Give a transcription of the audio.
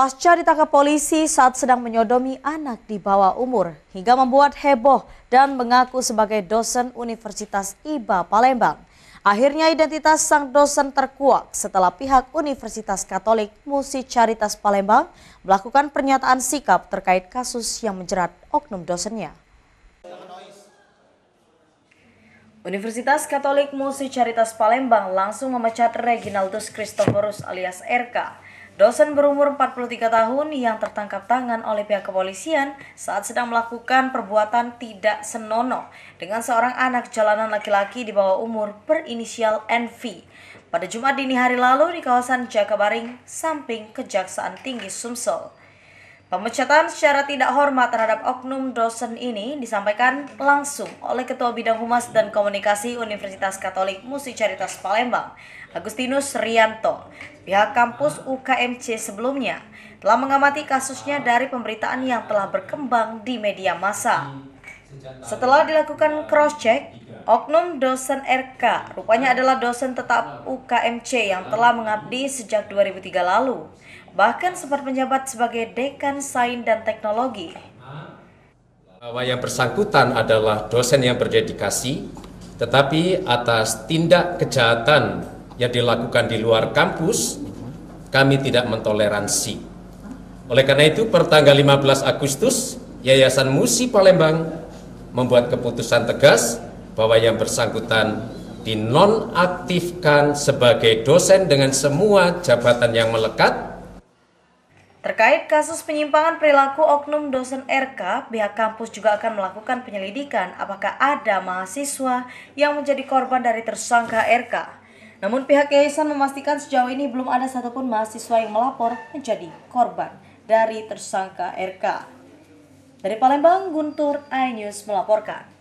Pasca ditangkap polisi saat sedang menyodomi anak di bawah umur hingga membuat heboh dan mengaku sebagai dosen Universitas IBA Palembang. Akhirnya identitas sang dosen terkuak setelah pihak Universitas Katolik Musi Caritas Palembang melakukan pernyataan sikap terkait kasus yang menjerat oknum dosennya. Universitas Katolik Musi Caritas Palembang langsung memecat Reginaldus Christoforus alias RK Dosen berumur 43 tahun yang tertangkap tangan oleh pihak kepolisian saat sedang melakukan perbuatan tidak senonoh dengan seorang anak jalanan laki-laki di bawah umur berinisial NV. Pada Jumat dini hari lalu di kawasan Jakabaring, samping Kejaksaan Tinggi Sumsel. Pemecatan secara tidak hormat terhadap oknum dosen ini disampaikan langsung oleh Ketua Bidang Humas dan Komunikasi Universitas Katolik Musi Caritas Palembang, Agustinus Rianto. Pihak kampus UKMC sebelumnya telah mengamati kasusnya dari pemberitaan yang telah berkembang di media massa. Setelah dilakukan cross-check, Oknum dosen RK rupanya ah. adalah dosen tetap ah. UKMC yang ah. telah mengabdi sejak 2003 lalu. Bahkan sempat menjabat sebagai dekan sains dan teknologi. Bahwa yang bersangkutan adalah dosen yang berdedikasi, tetapi atas tindak kejahatan yang dilakukan di luar kampus, kami tidak mentoleransi. Oleh karena itu, pertanggal 15 Agustus, Yayasan Musi Palembang membuat keputusan tegas bahwa yang bersangkutan dinonaktifkan sebagai dosen dengan semua jabatan yang melekat. Terkait kasus penyimpangan perilaku oknum dosen RK, pihak kampus juga akan melakukan penyelidikan apakah ada mahasiswa yang menjadi korban dari tersangka RK. Namun pihak yayasan memastikan sejauh ini belum ada satupun mahasiswa yang melapor menjadi korban dari tersangka RK. Dari Palembang, Guntur iNews melaporkan.